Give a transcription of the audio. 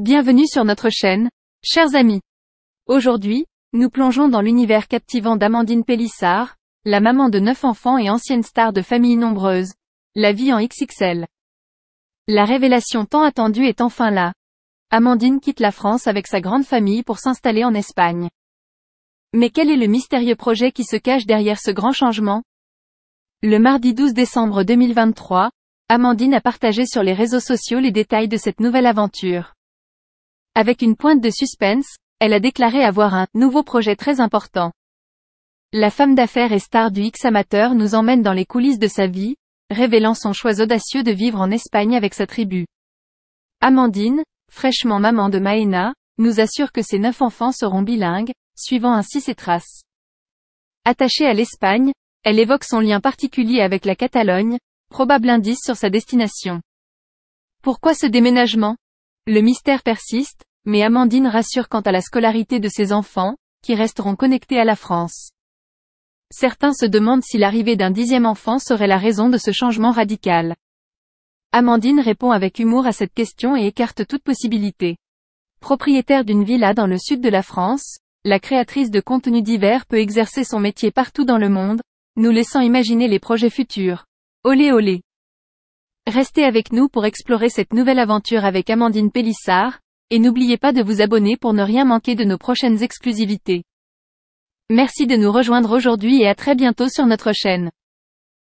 Bienvenue sur notre chaîne, chers amis. Aujourd'hui, nous plongeons dans l'univers captivant d'Amandine Pélissard, la maman de neuf enfants et ancienne star de famille nombreuse. La vie en XXL. La révélation tant attendue est enfin là. Amandine quitte la France avec sa grande famille pour s'installer en Espagne. Mais quel est le mystérieux projet qui se cache derrière ce grand changement Le mardi 12 décembre 2023, Amandine a partagé sur les réseaux sociaux les détails de cette nouvelle aventure. Avec une pointe de suspense, elle a déclaré avoir un nouveau projet très important. La femme d'affaires et star du X amateur nous emmène dans les coulisses de sa vie, révélant son choix audacieux de vivre en Espagne avec sa tribu. Amandine, fraîchement maman de Maena, nous assure que ses neuf enfants seront bilingues, suivant ainsi ses traces. Attachée à l'Espagne, elle évoque son lien particulier avec la Catalogne, probable indice sur sa destination. Pourquoi ce déménagement le mystère persiste, mais Amandine rassure quant à la scolarité de ses enfants, qui resteront connectés à la France. Certains se demandent si l'arrivée d'un dixième enfant serait la raison de ce changement radical. Amandine répond avec humour à cette question et écarte toute possibilité. Propriétaire d'une villa dans le sud de la France, la créatrice de contenus divers peut exercer son métier partout dans le monde, nous laissant imaginer les projets futurs. Olé olé Restez avec nous pour explorer cette nouvelle aventure avec Amandine Pélissard, et n'oubliez pas de vous abonner pour ne rien manquer de nos prochaines exclusivités. Merci de nous rejoindre aujourd'hui et à très bientôt sur notre chaîne.